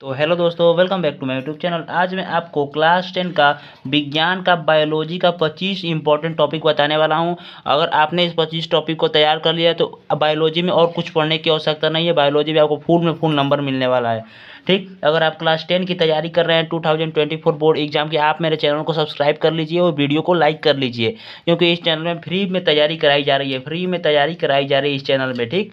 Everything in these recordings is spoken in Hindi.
तो हेलो दोस्तों welcome back to my YouTube channel आज मैं आपको क्लास टेन का विज्ञान का बायोलॉजी का पच्चीस इंपॉर्टेंट टॉपिक बताने वाला हूं अगर आपने इस पच्चीस टॉपिक को तैयार कर लिया तो बायोलॉजी में और कुछ पढ़ने की आवश्यकता नहीं है बायोलॉजी में आपको फुल में फुल नंबर मिलने वाला है ठीक अगर आप क्लास टेन की तैयारी कर रहे हैं two thousand twenty four board exam की आप मेरे चैनल को सब्सक्राइब कर लीजिए और वीडियो को लाइक कर लीजिए क्योंकि इस चैनल में फ्री में तैयारी कराई जा रही है फ्री में तैयारी कराई जा रही है इस चैनल में ठीक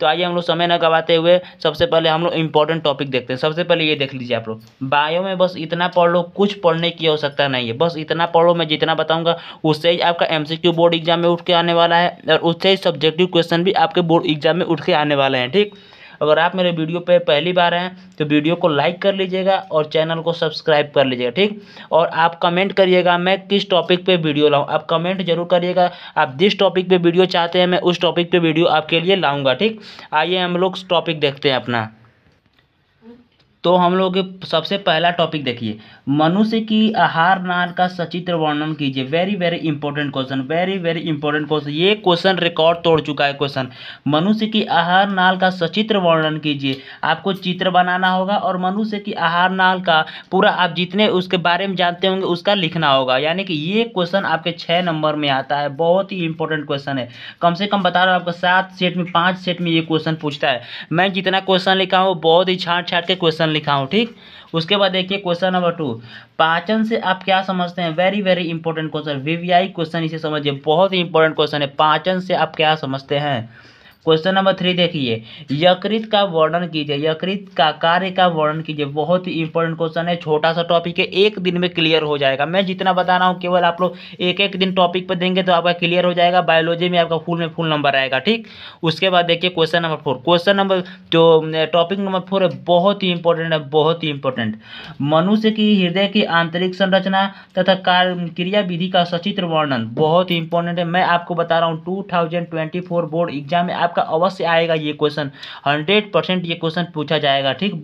तो आइए हम लोग समय न गवाते हुए सबसे पहले हम लोग इंपॉर्टेंट टॉपिक देखते हैं सबसे पहले ये देख लीजिए आप लोग बायो में बस इतना पढ़ लो कुछ पढ़ने की आवश्यकता नहीं है बस इतना पढ़ लो मैं जितना बताऊँगा उससे ही आपका एम बोर्ड एग्जाम में उठ के आने वाला है और उससे ही सब्जेक्टिव क्वेश्चन भी आपके बोर्ड एग्जाम में उठ के आने वाले हैं ठीक अगर आप मेरे वीडियो पर पहली बार हैं तो वीडियो को लाइक कर लीजिएगा और चैनल को सब्सक्राइब कर लीजिएगा ठीक और आप कमेंट करिएगा मैं किस टॉपिक पर वीडियो लाऊँ आप कमेंट जरूर करिएगा आप जिस टॉपिक पर वीडियो चाहते हैं मैं उस टॉपिक पर वीडियो आपके लिए लाऊँगा ठीक आइए हम लोग टॉपिक देखते हैं अपना तो हम लोग सबसे पहला टॉपिक देखिए मनुष्य की आहार नाल का सचित्र वर्णन कीजिए very very important question very very important question ये क्वेश्चन रिकॉर्ड तोड़ चुका है क्वेश्चन मनुष्य की आहार नाल का सचित्र वर्णन कीजिए आपको चित्र बनाना होगा और मनुष्य की आहार नाल का पूरा आप जितने उसके बारे में जानते होंगे उसका लिखना होगा यानी कि ये क्वेश्चन आपके छः नंबर में आता है बहुत ही इंपॉर्टेंट क्वेश्चन है कम से कम बता रहा हूँ आपको सात सेट में पाँच सेट में ये क्वेश्चन पूछता है मैं जितना क्वेश्चन लिखा हूँ बहुत ही छाट छाट के क्वेश्चन लिखा हूँ ठीक उसके बाद देखिए क्वेश्चन नंबर टू पाचन से आप क्या समझते हैं very very important question VVI question इसे समझिए बहुत ही इंपॉर्टेंट क्वेश्चन है पाचन से आप क्या समझते हैं क्वेश्चन नंबर थ्री देखिए यकृत का वर्णन कीजिए यकृत का कार्य का वर्णन कीजिए बहुत ही इंपॉर्टेंट क्वेश्चन है छोटा सा टॉपिक है एक दिन में क्लियर हो जाएगा मैं जितना बता रहा हूँ केवल आप लोग एक एक दिन टॉपिक पर देंगे तो आपका क्लियर हो जाएगा बायोलॉजी में आपका फुल में फुल नंबर आएगा ठीक उसके बाद देखिए question number four question number जो टॉपिक नंबर फोर है बहुत ही इंपॉर्टेंट है बहुत ही इंपॉर्टेंट मनुष्य की हृदय की आंतरिक संरचना तथा कार्य क्रिया विधि का सचित्र वर्णन बहुत ही इंपॉर्टेंट है मैं आपको बता रहा हूँ टू बोर्ड एग्जाम में आप आपका अवश्य आएगा ये क्वेश्चन हंड्रेड परसेंट ये क्वेश्चन पूछा जाएगा ठीक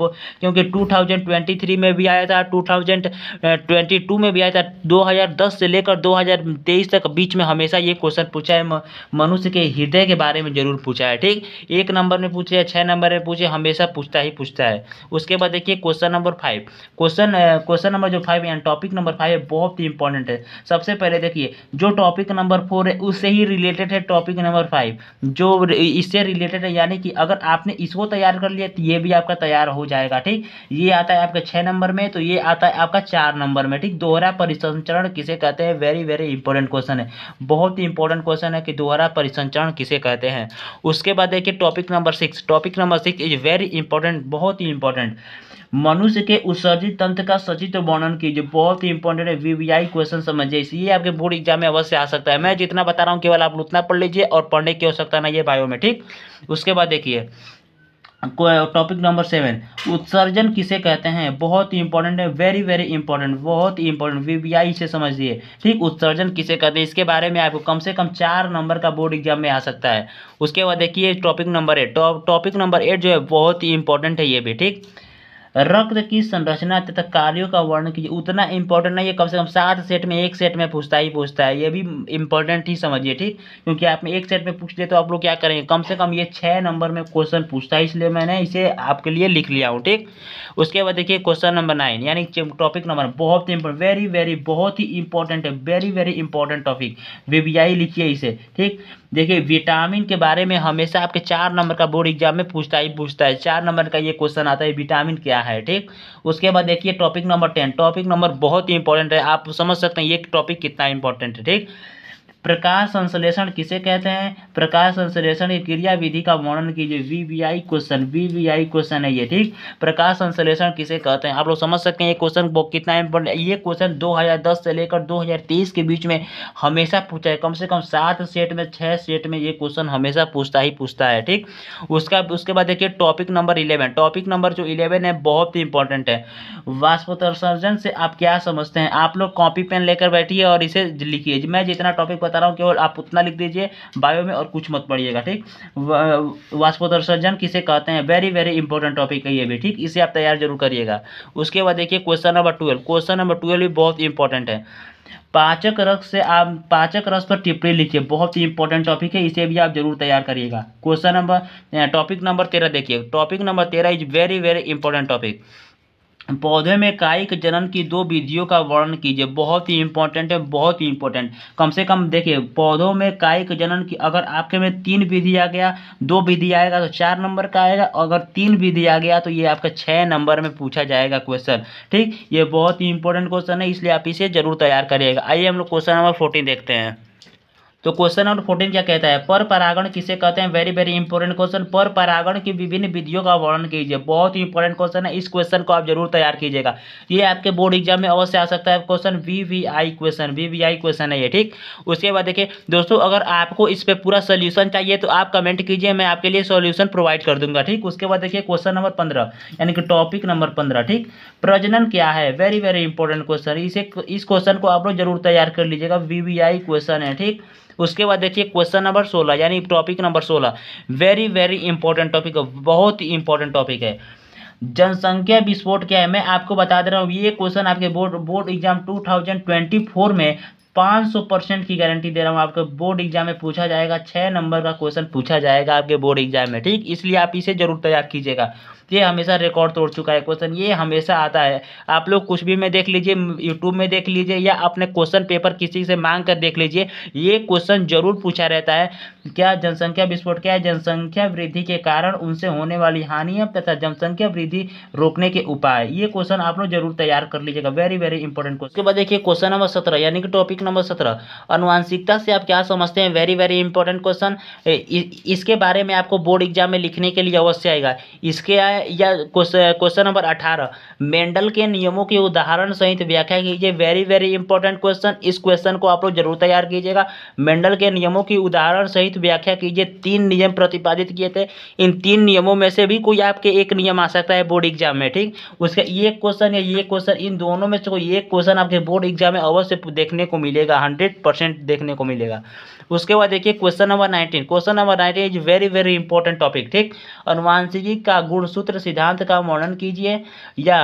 क्योंकि टू थाउजेंड ट्वेंटी थ्री में भी आया था टू थाउजेंड ट्वेंटी टू में भी आया था दो हज़ार दस से लेकर दो हज़ार तेईस तक बीच में हमेशा ये क्वेश्चन पूछा है मनुष्य के हृदय के बारे में जरूर पूछा है ठीक एक नंबर में पूछे छः नंबर में पूछे हमेशा पूछता ही पूछता है उसके बाद देखिए question number five question question number जो फाइव यानी टॉपिक नंबर फाइव बहुत ही इंपॉर्टेंट है सबसे पहले देखिए जो टॉपिक नंबर फोर है उससे ही रिलेटेड है टॉपिक नंबर फाइव जो इससे रिलेटेड है यानी कि अगर आपने इसको तैयार कर लिया तो ये भी आपका तैयार हो जाएगा ठीक ये आता है आपका छः नंबर में तो ये आता है आपका चार नंबर में ठीक दोहरा परिसंचरण किसे कहते हैं वेरी वेरी इंपॉर्टेंट क्वेश्चन है बहुत ही इंपॉर्टेंट क्वेश्चन है कि दोहरा परिसंचरण किसे कहते हैं उसके बाद देखिए topic number six topic number six is very important बहुत ही इंपॉर्टेंट मनुष्य के उत्सर्जित तंत्र का सचित्र वर्णन कीजिए बहुत ही इंपॉर्टेंट है वीवीआई क्वेश्चन समझिए इसलिए आपके बोर्ड एग्जाम में अवश्य आ सकता है मैं जितना बता रहा हूँ केवल आप उतना पढ़ लीजिए और पढ़ने की आवश्यकता नहीं है बायो में ठीक उसके बाद देखिए टॉपिक नंबर सेवन उत्सर्जन किसे कहते हैं बहुत ही इंपॉर्टेंट है वेरी वेरी इंपॉर्टेंट बहुत ही इंपॉर्टेंट आई से समझिए ठीक उत्सर्जन किसे कहते हैं इसके बारे में आपको कम से कम चार नंबर का बोर्ड एग्जाम में आ सकता है उसके बाद देखिए topic number eight topic number eight जो है बहुत ही इंपॉर्टेंट है ये भी ठीक रक्त की संरचना तथा कार्यों का वर्णन कीजिए उतना इंपॉर्टेंट नहीं है कम से कम सात सेट में एक सेट में पूछता ही पूछता है ये भी इंपॉर्टेंट ही समझिए ठीक क्योंकि आप एक सेट में पूछ ले तो आप लोग क्या करेंगे कम से कम ये छः नंबर में क्वेश्चन पूछता है इसलिए मैंने इसे आपके लिए लिख लिया हूँ ठीक उसके बाद देखिए क्वेश्चन नंबर नाइन यानी टॉपिक नंबर बहुत ही वेरी वेरी बहुत ही इंपॉर्टेंट है very very important topic VVI लिखिए इसे ठीक देखिए विटामिन के बारे में हमेशा आपके चार नंबर का बोर्ड एग्जाम में पूछता ही पूछता है चार नंबर का ये क्वेश्चन आता है विटामिन क्या है ठीक उसके बाद देखिए topic number ten topic number बहुत ही इंपॉर्टेंट है आप समझ सकते हैं ये टॉपिक कितना इंपॉर्टेंट है ठीक प्रकाश संश्लेषण किसे कहते हैं प्रकाश संश्लेषण की क्रिया विधि का वर्णन कीजिए V V I question V V I question है ये ठीक प्रकाश संश्लेषण किसे कहते हैं आप लोग समझ सकते हैं ये क्वेश्चन कितना इम्पोर्टेंट ये क्वेश्चन 2010 से लेकर 2023 के बीच में हमेशा पूछा है कम से कम सात सेट में छः सेट में ये क्वेश्चन हमेशा पूछता ही पूछता है ठीक उसका उसके बाद देखिए topic number eleven topic number जो इलेवन है बहुत ही इंपॉर्टेंट है वाष्पोत्सर्जन से आप क्या समझते हैं आप लोग कॉपी पेन लेकर बैठिए और इसे लिखिए मैं जितना टॉपिक बता रहा हूँ केवल आप उतना लिख दीजिए बायो में और कुछ मत पढ़िएगा ठीक वाष्पोत्सर्जन किसे कहते हैं वेरी वेरी इंपॉर्टेंट टॉपिक है ये भी ठीक इसे आप तैयार जरूर करिएगा उसके बाद देखिए question number twelve question number twelve भी बहुत इंपॉर्टेंट है पाचक रस से आप पाचक रस पर टिप्पणी लिखिए बहुत ही इंपॉर्टेंट टॉपिक है इसे भी आप जरूर तैयार करिएगा क्वेश्चन नंबर टॉपिक नंबर तेरह देखिए टॉपिक नंबर तेरह is very very important topic पौधे में कायिक जनन की दो विधियों का वर्णन कीजिए बहुत ही इंपॉर्टेंट है बहुत ही इंपॉर्टेंट कम से कम देखिए पौधों में कायिक जनन की अगर आपके में तीन विधि आ गया दो विधि आएगा तो चार नंबर का आएगा अगर तीन विधि आ गया तो ये आपका छः नंबर में पूछा जाएगा क्वेश्चन ठीक ये बहुत ही इंपॉर्टेंट क्वेश्चन है इसलिए आप इसे जरूर तैयार करिएगा आइए हम लोग क्वेश्चन नंबर फोर्टीन देखते हैं तो क्वेश्चन नंबर फोर्टीन क्या कहता है पर परागण किसे कहते हैं वेरी वेरी इंपॉर्टेंट क्वेश्चन पर परागण की विभिन्न विधियों का वर्णन कीजिए बहुत इंपॉर्टेंट क्वेश्चन है इस क्वेश्चन को आप जरूर तैयार कीजिएगा ये आपके बोर्ड एग्जाम में अवश्य आ सकता है question V V I question V V I question है ये ठीक उसके बाद देखिए दोस्तों अगर आपको इस पर पूरा सोल्यूशन चाहिए तो आप कमेंट कीजिए मैं आपके लिए सोल्यूशन प्रोवाइड कर दूंगा ठीक उसके बाद देखिए क्वेश्चन नंबर पंद्रह यानी कि टॉपिक नंबर पंद्रह ठीक प्रजनन क्या है वेरी वेरी इंपॉर्टेंट क्वेश्चन इसे इस क्वेश्चन को आप लोग जरूर तैयार कर लीजिएगा वी वी आई क्वेश्चन है ठीक उसके बाद देखिए क्वेश्चन नंबर सोलह यानी टॉपिक नंबर सोलह वेरी वेरी इंपॉर्टेंट टॉपिक बहुत ही इंपॉर्टेंट टॉपिक है जनसंख्या विस्फोट क्या है मैं आपको बता दे रहा हूँ ये क्वेश्चन आपके बोर्ड बोर्ड एग्जाम फोर में 500 परसेंट की गारंटी दे रहा हूँ आपके बोर्ड एग्जाम में पूछा जाएगा छः नंबर का क्वेश्चन पूछा जाएगा आपके बोर्ड एग्जाम में ठीक इसलिए आप इसे जरूर तैयार कीजिएगा ये हमेशा रिकॉर्ड तोड़ चुका है क्वेश्चन ये हमेशा आता है आप लोग कुछ भी में देख लीजिए यूट्यूब में देख लीजिए या अपने क्वेश्चन पेपर किसी से मांग कर देख लीजिए ये क्वेश्चन जरूर पूछा रहता है क्या जनसंख्या विस्फोट क्या है जनसंख्या वृद्धि के कारण उनसे होने वाली हानियां तथा जनसंख्या वृद्धि रोकने के उपाय ये क्वेश्चन आप लोग जरूर तैयार कर लीजिएगा वेरी वेरी इंपॉर्टेंट क्वेश्चन उसके बाद देखिए क्वेश्चन नंबर सत्रह यानी कि टॉपिक नंबर सत्रह अनुवांशिकता से आप क्या समझते हैं वेरी वेरी इंपॉर्टेंट क्वेश्चन इसके बारे में आपको बोर्ड एग्जाम में लिखने के लिए अवश्य आएगा इसके आए है या क्वेश्चन नंबर अठारह मेंडल के नियमों के उदाहरण सहित व्याख्या कीजिए वेरी वेरी इंपॉर्टेंट क्वेश्चन इस क्वेश्चन को आप लोग जरूर तैयार कीजिएगा मेंडल के नियमों की उदाहरण सहित व्याख्या कीजिए तीन नियम प्रतिपादित किए थे इन तीन नियमों में से भी कोई आपके एक नियम आ सकता है बोर्ड एग्जाम में ठीक उसका ये क्वेश्चन या ये क्वेश्चन इन दोनों में से कोई एक क्वेश्चन आपके बोर्ड एग्जाम में अवश्य देखने को मिलेगा हंड्रेड देखने को मिलेगा उसके बाद देखिए question number nineteen question number nineteen is very very important topic ठीक अनुवांशिकी का गुण सूत्र सिद्धांत का वर्णन कीजिए या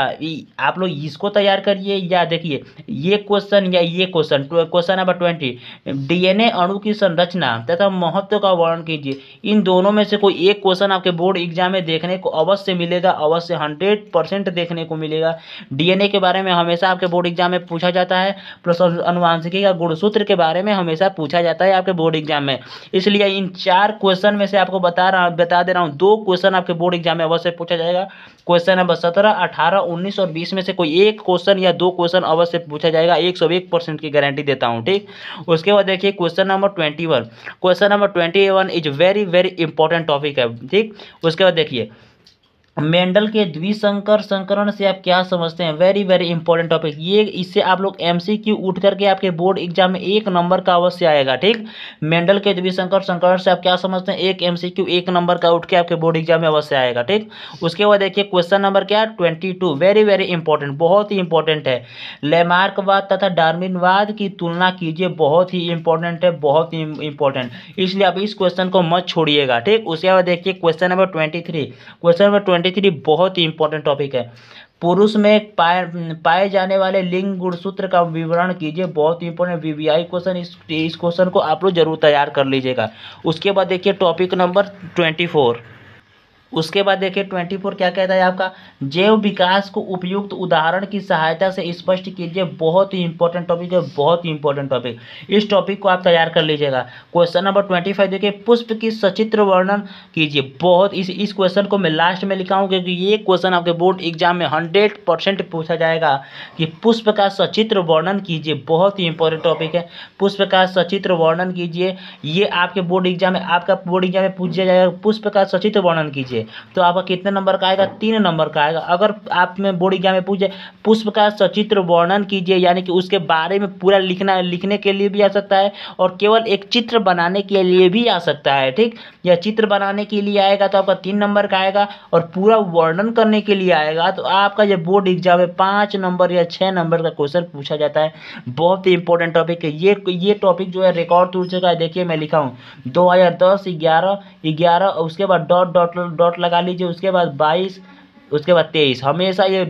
आप लोग इसको तैयार करिए या देखिए ये क्वेश्चन या ये question question number twenty DNA अणु की संरचना तथा महत्व का वर्णन कीजिए इन दोनों में से कोई एक क्वेश्चन आपके बोर्ड एग्जाम में देखने को अवश्य मिलेगा अवश्य हंड्रेड देखने को मिलेगा डीएनए के बारे में हमेशा आपके बोर्ड एग्जाम में पूछा जाता है प्लस अनुवांशिकी का गुणसूत्र के बारे में हमेशा पूछा जाता है आपके बोर्ड एग्जाम में इसलिए इन चार क्वेश्चन में से आपको बता रहा बता दे रहा हूँ दो क्वेश्चन आपके बोर्ड एग्जाम में अवश्य पूछा पूछा जाएगा क्वेश्चन नंबर सत्रह अठारह उन्नीस और बीस में से कोई एक क्वेश्चन या दो क्वेश्चन अवश्य पूछा जाएगा एक सौ एक परसेंट की गारंटी देता हूँ ठीक उसके बाद देखिए question number twenty question number twenty is very very important topic है ठीक उसके बाद देखिए मेंडल के द्विशंकर संकरण से आप क्या समझते हैं वेरी वेरी इंपॉर्टेंट टॉपिक ये इससे आप लोग एमसीक्यू उठ करके आपके बोर्ड एग्जाम में एक नंबर का अवश्य आएगा ठीक मेंडल के द्विशंकर संकरण से आप क्या समझते हैं एक एमसीक्यू एक नंबर का उठ के आपके बोर्ड एग्जाम में अवश्य आएगा ठीक उसके बाद देखिए क्वेश्चन नंबर क्या twenty two very very important बहुत ही इंपॉर्टेंट है लेमार्कवाद तथा डार्मिनवाद की तुलना कीजिए बहुत ही इंपॉर्टेंट है बहुत ही इंपॉर्टेंट इसलिए आप इस क्वेश्चन को मत छोड़िएगा ठीक उसके बाद देखिए question number twenty three question number twenty three बहुत ही इंपॉर्टेंट टॉपिक है पुरुष में पाए पाए जाने वाले लिंग गुणसूत्र का विवरण कीजिए बहुत इंपॉर्टेंट वी क्वेश्चन इस इस क्वेश्चन को आप लोग जरूर तैयार कर लीजिएगा उसके बाद देखिए टॉपिक नंबर ट्वेंटी फोर उसके बाद देखिए ट्वेंटी फोर क्या कहता है आपका जैव विकास को उपयुक्त उदाहरण की सहायता से स्पष्ट कीजिए बहुत ही इंपॉर्टेंट टॉपिक है बहुत ही इंपॉर्टेंट टॉपिक इस टॉपिक को आप तैयार कर लीजिएगा क्वेश्चन नंबर ट्वेंटी फाइव देखिए पुष्प की सचित्र वर्णन कीजिए बहुत इस इस क्वेश्चन को मैं लास्ट में लिखा हूँ क्योंकि ये क्वेश्चन आपके बोर्ड एग्जाम में हंड्रेड परसेंट पूछा जाएगा कि पुष्प का सचित्र वर्णन कीजिए बहुत ही इंपॉर्टेंट टॉपिक है पुष्प का सचित्र वर्णन कीजिए ये आपके बोर्ड एग्जाम में आपका बोर्ड एग्जाम में पूछा जाएगा पुष्प का सचित्र वर्णन कीजिए से तो आपका कितने नंबर का आएगा तीन नंबर का आएगा अगर आप में बोर्ड एग्जाम में पूछे पुष्प का सचित्र वर्णन कीजिए यानी कि उसके बारे में पूरा लिखना लिखने के लिए भी आ सकता है और केवल एक चित्र बनाने के लिए भी आ सकता है ठीक या चित्र बनाने के लिए आएगा तो आपका तीन नंबर का आएगा और पूरा वर्णन करने के लिए आएगा तो आपका जब बोर्ड एग्जाम में पाँच नंबर या छः नंबर का क्वेश्चन पूछा जाता है बहुत ही इंपॉर्टेंट टॉपिक है ये ये टॉपिक जो है रिकॉर्ड टूट चुका है देखिए मैं लिखा हूँ दो हज़ार दस ग्यारह ग्यारह उसके बाद डॉट डॉट डॉट डॉट लगा लीजिए उसके बाद बाईस उसके बाद तेईस हमेशा ये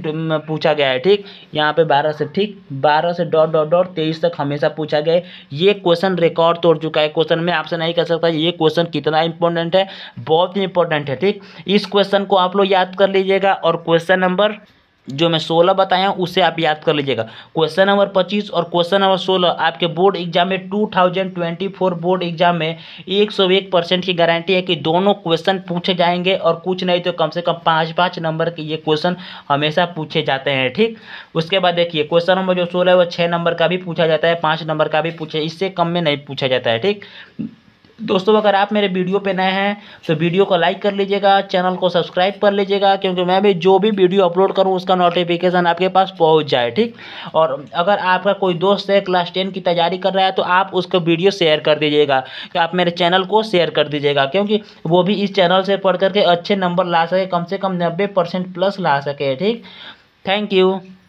पूछा गया है ठीक यहाँ पे बारह से ठीक बारह से डॉट डॉट डॉट तेईस तक हमेशा पूछा गया है ये क्वेश्चन रिकॉर्ड तोड़ चुका है क्वेश्चन में आपसे नहीं कर सकता ये क्वेश्चन कितना इंपॉर्टेंट है बहुत ही इंपॉर्टेंट है ठीक इस क्वेश्चन को आप लोग याद कर लीजिएगा और क्वेश्चन नंबर जो मैं सोलह बताया हूँ उसे आप याद कर लीजिएगा क्वेश्चन नंबर पच्चीस और क्वेश्चन नंबर सोलह आपके बोर्ड एग्जाम में two thousand twenty four board exam में एक सौ एक परसेंट की गारंटी है कि दोनों क्वेश्चन पूछे जाएंगे और कुछ नहीं तो कम से कम पाँच पाँच नंबर के ये क्वेश्चन हमेशा पूछे जाते हैं ठीक उसके बाद देखिए क्वेश्चन नंबर जो सोलह है वो छः नंबर का भी पूछा जाता है पाँच नंबर का भी पूछा इससे कम में नहीं पूछा जाता है ठीक दोस्तों अगर आप मेरे वीडियो पे नए हैं तो वीडियो को लाइक कर लीजिएगा चैनल को सब्सक्राइब कर लीजिएगा क्योंकि मैं भी जो भी वीडियो अपलोड करूँ उसका नोटिफिकेशन आपके पास पहुँच जाए ठीक और अगर आपका कोई दोस्त है क्लास टेन की तैयारी कर रहा है तो आप उसका वीडियो शेयर कर दीजिएगा आप मेरे चैनल को शेयर कर दीजिएगा क्योंकि वो भी इस चैनल से पढ़ करके अच्छे नंबर ला सके कम से कम नब्बे प्लस ला सके ठीक थैंक यू